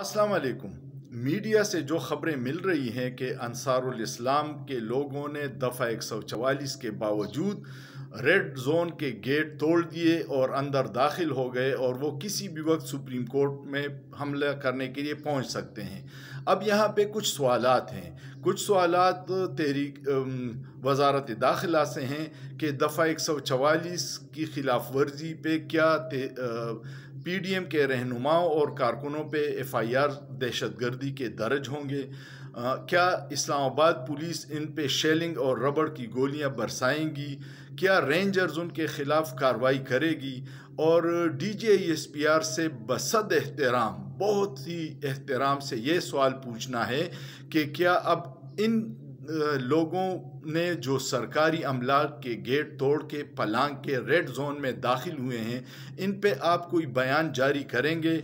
अस्सलाम वालेकुम मीडिया से जो खबरें मिल रही हैं कि अंसारुल इस्लाम के लोगों ने दफ़ा 144 के बावजूद रेड जोन के गेट तोड़ दिए और अंदर दाखिल हो गए और वो किसी भी वक्त सुप्रीम कोर्ट में हमला करने के लिए पहुंच सकते हैं अब यहाँ पे कुछ सवाल हैं कुछ सवाल तहरीक वजारत दाखिला से हैं कि दफ़ा एक सौ चवालीस की खिलाफ वर्जी पे क्या पी डी एम के रहनुमाओं और कारकुनों पर एफ़ आई आर दहशत गर्दी के दर्ज होंगे हाँ, क्या इस्लामाबाद पुलिस इन पे शेलिंग और रबड़ की गोलियां बरसाएंगी क्या रेंजर्स उनके ख़िलाफ़ कार्रवाई करेगी और D J S P R से बसद एहतराम बहुत ही एहतराम से ये सवाल पूछना है कि क्या अब इन लोगों ने जो सरकारी अमला के गेट तोड़ के पलांग के रेड जोन में दाखिल हुए हैं इन पे आप कोई बयान जारी करेंगे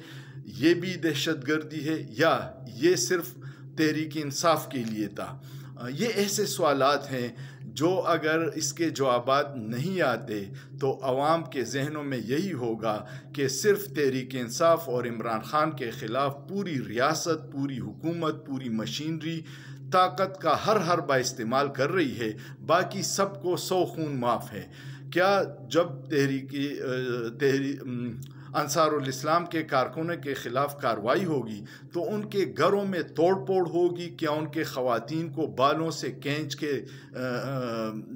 ये भी दहशत गर्दी है या ये सिर्फ़ तहरीक इंसाफ के लिए था ये ऐसे सवाल हैं जो अगर इसके जवाब नहीं आते तो आवाम के जहनों में यही होगा कि सिर्फ तहरीक इंसाफ और इमरान ख़ान के ख़िलाफ़ पूरी रियासत पूरी हुकूमत पूरी मशीनरी ताकत का हर हरबा इस्तेमाल कर रही है बाकी सबको सौ खून माफ़ है क्या जब तहरीकी तहरी इस्लाम के कारकुनों के ख़िलाफ़ कार्रवाई होगी तो उनके घरों में तोड़ फोड़ होगी क्या उनके ख़वातीन को बालों से कैंच के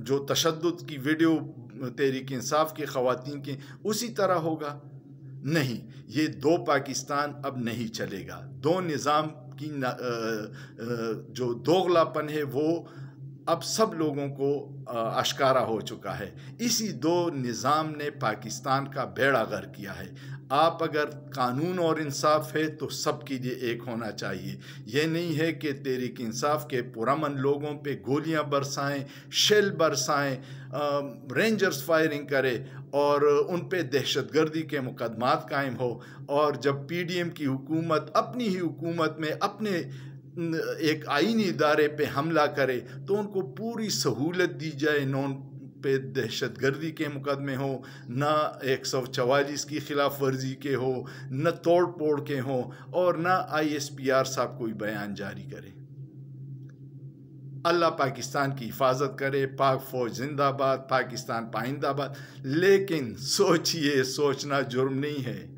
जो तशद की वीडियो तहरीक इंसाफ के ख़वातीन के उसी तरह होगा नहीं ये दो पाकिस्तान अब नहीं चलेगा दो निज़ाम की न, जो दोगलापन है वो अब सब लोगों को अश्कारा हो चुका है इसी दो निज़ाम ने पाकिस्तान का बेड़ा गर किया है आप अगर कानून और इंसाफ है तो सब के लिए एक होना चाहिए यह नहीं है कि तेरिक इंसाफ के पुरमन लोगों पे गोलियां बरसाएं शेल बरसाएं रेंजर्स फायरिंग करे और उन पे दहशत गर्दी के मुकदमात कायम हो और जब पी डी एम की हुकूमत अपनी ही हुकूमत में अपने एक आइनी इदारे पे हमला करे तो उनको पूरी सहूलत दी जाए नॉन पे दहशत गर्दी के मुकदमे हों ना एक सौ चवालीस की खिलाफ वर्जी के हो न तोड़ पोड़ के हों और ना आई एस पी आर साहब कोई बयान जारी करे अल्लाह पाकिस्तान की हिफाजत करे पाक फौज जिंदाबाद पाकिस्तान पाइंदाबाद लेकिन सोचिए सोचना जुर्म नहीं है